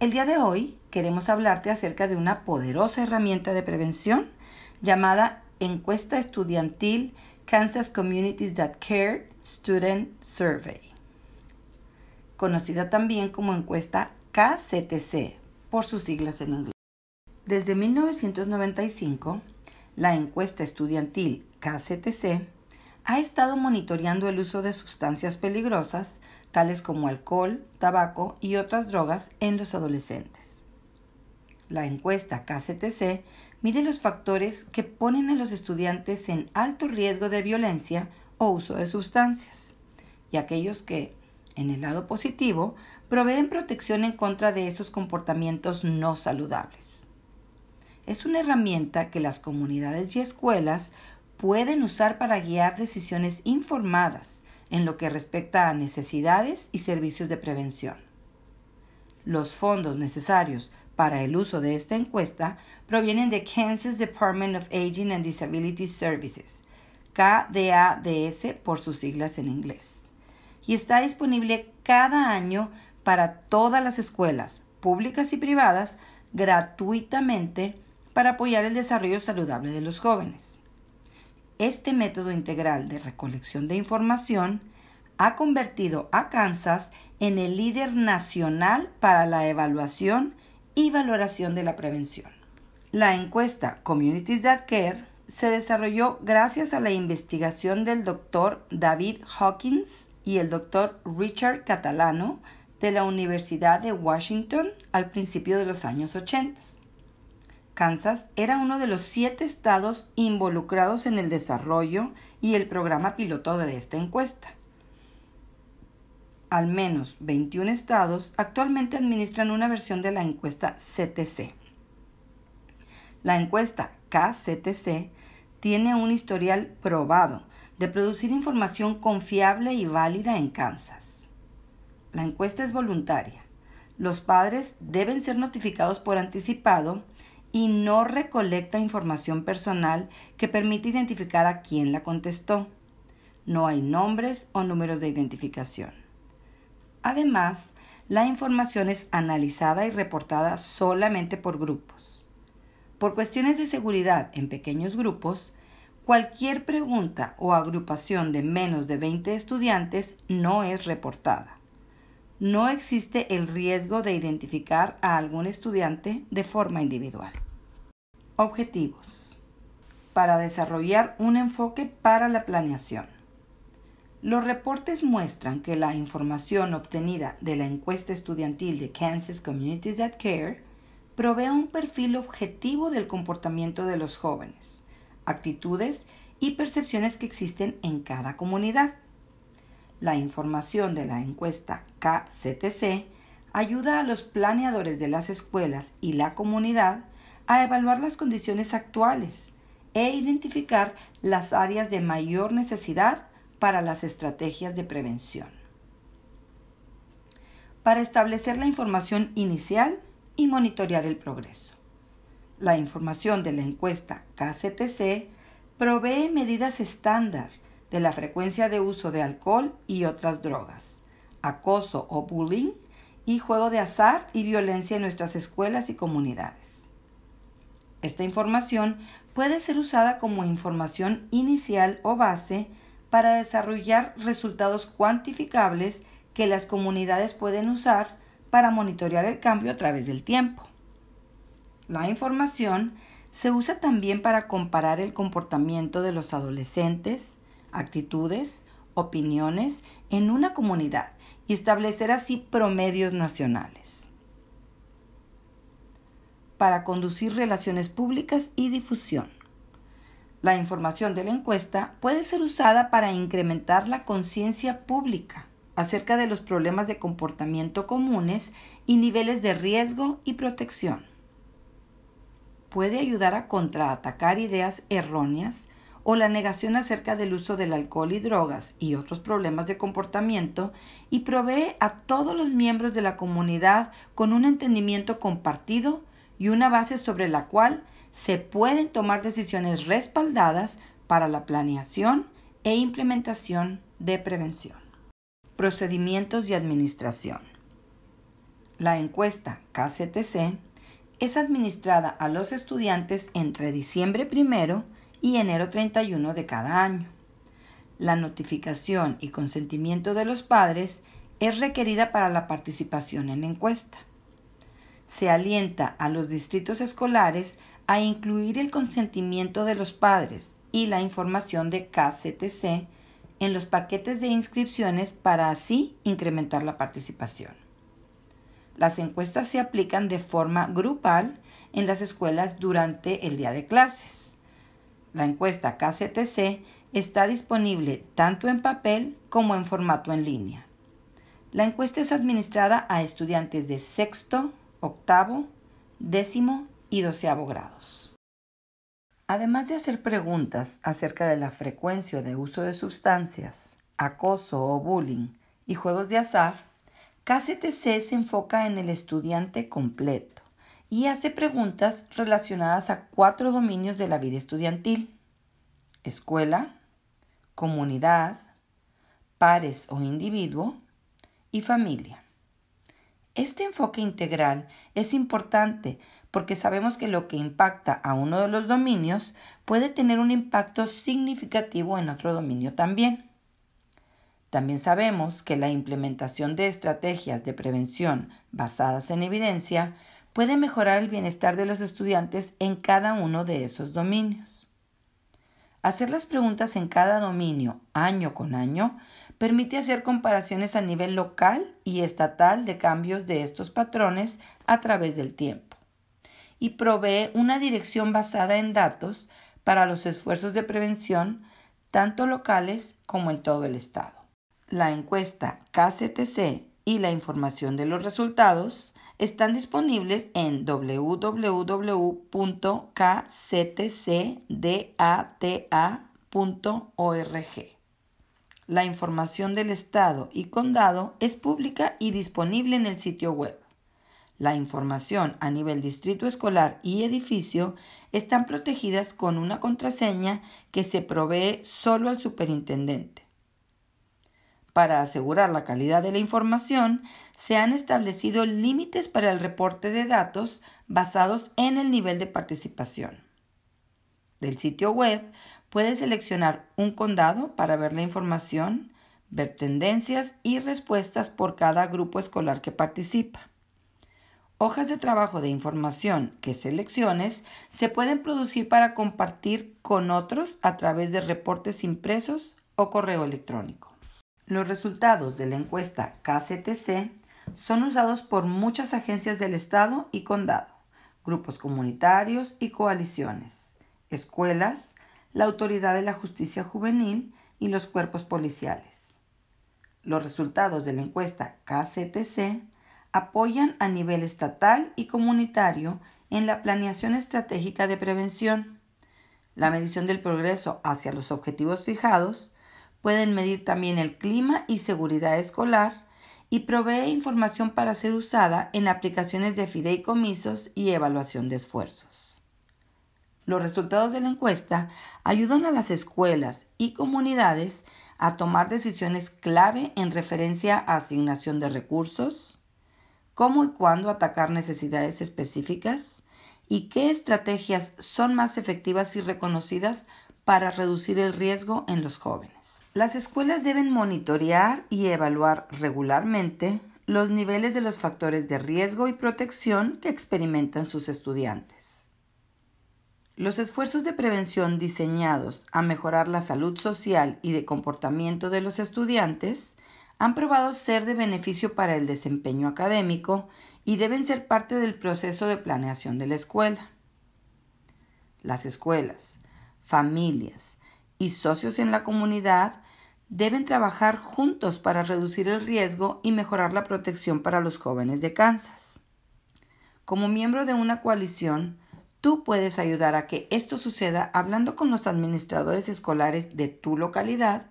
El día de hoy queremos hablarte acerca de una poderosa herramienta de prevención llamada Encuesta Estudiantil Kansas Communities That Care Student Survey, conocida también como encuesta KCTC por sus siglas en inglés. Desde 1995, la encuesta estudiantil KCTC ha estado monitoreando el uso de sustancias peligrosas como alcohol, tabaco y otras drogas en los adolescentes. La encuesta KCTC mide los factores que ponen a los estudiantes en alto riesgo de violencia o uso de sustancias, y aquellos que, en el lado positivo, proveen protección en contra de esos comportamientos no saludables. Es una herramienta que las comunidades y escuelas pueden usar para guiar decisiones informadas en lo que respecta a necesidades y servicios de prevención. Los fondos necesarios para el uso de esta encuesta provienen de Kansas Department of Aging and Disability Services, KDADS por sus siglas en inglés, y está disponible cada año para todas las escuelas, públicas y privadas, gratuitamente para apoyar el desarrollo saludable de los jóvenes. Este método integral de recolección de información ha convertido a Kansas en el líder nacional para la evaluación y valoración de la prevención. La encuesta Communities That Care se desarrolló gracias a la investigación del doctor David Hawkins y el doctor Richard Catalano de la Universidad de Washington al principio de los años 80. Kansas era uno de los siete estados involucrados en el desarrollo y el programa piloto de esta encuesta. Al menos 21 estados actualmente administran una versión de la encuesta CTC. La encuesta KCTC tiene un historial probado de producir información confiable y válida en Kansas. La encuesta es voluntaria. Los padres deben ser notificados por anticipado y no recolecta información personal que permite identificar a quién la contestó. No hay nombres o números de identificación. Además, la información es analizada y reportada solamente por grupos. Por cuestiones de seguridad en pequeños grupos, cualquier pregunta o agrupación de menos de 20 estudiantes no es reportada no existe el riesgo de identificar a algún estudiante de forma individual. Objetivos. Para desarrollar un enfoque para la planeación. Los reportes muestran que la información obtenida de la encuesta estudiantil de Kansas Communities That Care provee un perfil objetivo del comportamiento de los jóvenes, actitudes y percepciones que existen en cada comunidad la información de la encuesta KCTC ayuda a los planeadores de las escuelas y la comunidad a evaluar las condiciones actuales e identificar las áreas de mayor necesidad para las estrategias de prevención. Para establecer la información inicial y monitorear el progreso. La información de la encuesta KCTC provee medidas estándar de la frecuencia de uso de alcohol y otras drogas, acoso o bullying y juego de azar y violencia en nuestras escuelas y comunidades. Esta información puede ser usada como información inicial o base para desarrollar resultados cuantificables que las comunidades pueden usar para monitorear el cambio a través del tiempo. La información se usa también para comparar el comportamiento de los adolescentes, actitudes, opiniones en una comunidad y establecer así promedios nacionales para conducir relaciones públicas y difusión. La información de la encuesta puede ser usada para incrementar la conciencia pública acerca de los problemas de comportamiento comunes y niveles de riesgo y protección. Puede ayudar a contraatacar ideas erróneas o la negación acerca del uso del alcohol y drogas y otros problemas de comportamiento y provee a todos los miembros de la comunidad con un entendimiento compartido y una base sobre la cual se pueden tomar decisiones respaldadas para la planeación e implementación de prevención. Procedimientos y administración. La encuesta KCTC es administrada a los estudiantes entre diciembre primero y enero 31 de cada año. La notificación y consentimiento de los padres es requerida para la participación en la encuesta. Se alienta a los distritos escolares a incluir el consentimiento de los padres y la información de KCTC en los paquetes de inscripciones para así incrementar la participación. Las encuestas se aplican de forma grupal en las escuelas durante el día de clases. La encuesta KCTC está disponible tanto en papel como en formato en línea. La encuesta es administrada a estudiantes de sexto, octavo, décimo y doceavo grados. Además de hacer preguntas acerca de la frecuencia de uso de sustancias, acoso o bullying y juegos de azar, KCTC se enfoca en el estudiante completo, y hace preguntas relacionadas a cuatro dominios de la vida estudiantil, escuela, comunidad, pares o individuo y familia. Este enfoque integral es importante porque sabemos que lo que impacta a uno de los dominios puede tener un impacto significativo en otro dominio también. También sabemos que la implementación de estrategias de prevención basadas en evidencia puede mejorar el bienestar de los estudiantes en cada uno de esos dominios. Hacer las preguntas en cada dominio año con año permite hacer comparaciones a nivel local y estatal de cambios de estos patrones a través del tiempo y provee una dirección basada en datos para los esfuerzos de prevención tanto locales como en todo el estado. La encuesta KCTC y la información de los resultados están disponibles en www.kctcdata.org. La información del estado y condado es pública y disponible en el sitio web. La información a nivel distrito escolar y edificio están protegidas con una contraseña que se provee solo al superintendente. Para asegurar la calidad de la información, se han establecido límites para el reporte de datos basados en el nivel de participación. Del sitio web puedes seleccionar un condado para ver la información, ver tendencias y respuestas por cada grupo escolar que participa. Hojas de trabajo de información que selecciones se pueden producir para compartir con otros a través de reportes impresos o correo electrónico. Los resultados de la encuesta KCTC son usados por muchas agencias del Estado y condado, grupos comunitarios y coaliciones, escuelas, la Autoridad de la Justicia Juvenil y los cuerpos policiales. Los resultados de la encuesta KCTC apoyan a nivel estatal y comunitario en la planeación estratégica de prevención, la medición del progreso hacia los objetivos fijados, Pueden medir también el clima y seguridad escolar y provee información para ser usada en aplicaciones de fideicomisos y evaluación de esfuerzos. Los resultados de la encuesta ayudan a las escuelas y comunidades a tomar decisiones clave en referencia a asignación de recursos, cómo y cuándo atacar necesidades específicas y qué estrategias son más efectivas y reconocidas para reducir el riesgo en los jóvenes. Las escuelas deben monitorear y evaluar regularmente los niveles de los factores de riesgo y protección que experimentan sus estudiantes. Los esfuerzos de prevención diseñados a mejorar la salud social y de comportamiento de los estudiantes han probado ser de beneficio para el desempeño académico y deben ser parte del proceso de planeación de la escuela. Las escuelas, familias y socios en la comunidad deben trabajar juntos para reducir el riesgo y mejorar la protección para los jóvenes de Kansas. Como miembro de una coalición, tú puedes ayudar a que esto suceda hablando con los administradores escolares de tu localidad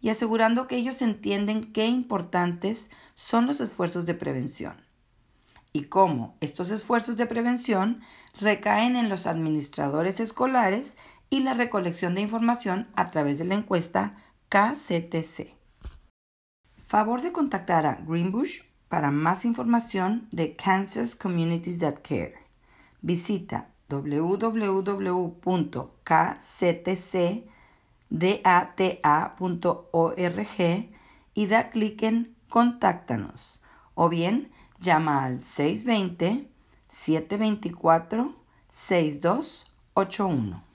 y asegurando que ellos entienden qué importantes son los esfuerzos de prevención y cómo estos esfuerzos de prevención recaen en los administradores escolares y la recolección de información a través de la encuesta KCTC. Favor de contactar a Greenbush para más información de Kansas Communities That Care. Visita www.kctcdata.org y da clic en Contáctanos o bien llama al 620 724 6281.